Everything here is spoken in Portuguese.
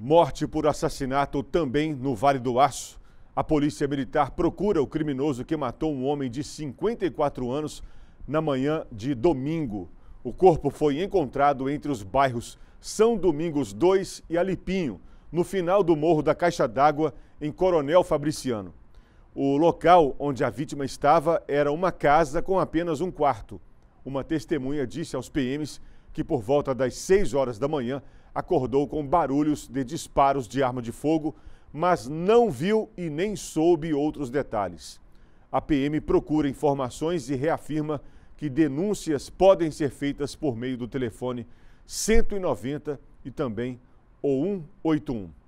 Morte por assassinato também no Vale do Aço. A polícia militar procura o criminoso que matou um homem de 54 anos na manhã de domingo. O corpo foi encontrado entre os bairros São Domingos 2 e Alipinho, no final do Morro da Caixa d'Água, em Coronel Fabriciano. O local onde a vítima estava era uma casa com apenas um quarto. Uma testemunha disse aos PMs que por volta das 6 horas da manhã acordou com barulhos de disparos de arma de fogo, mas não viu e nem soube outros detalhes. A PM procura informações e reafirma que denúncias podem ser feitas por meio do telefone 190 e também o 181.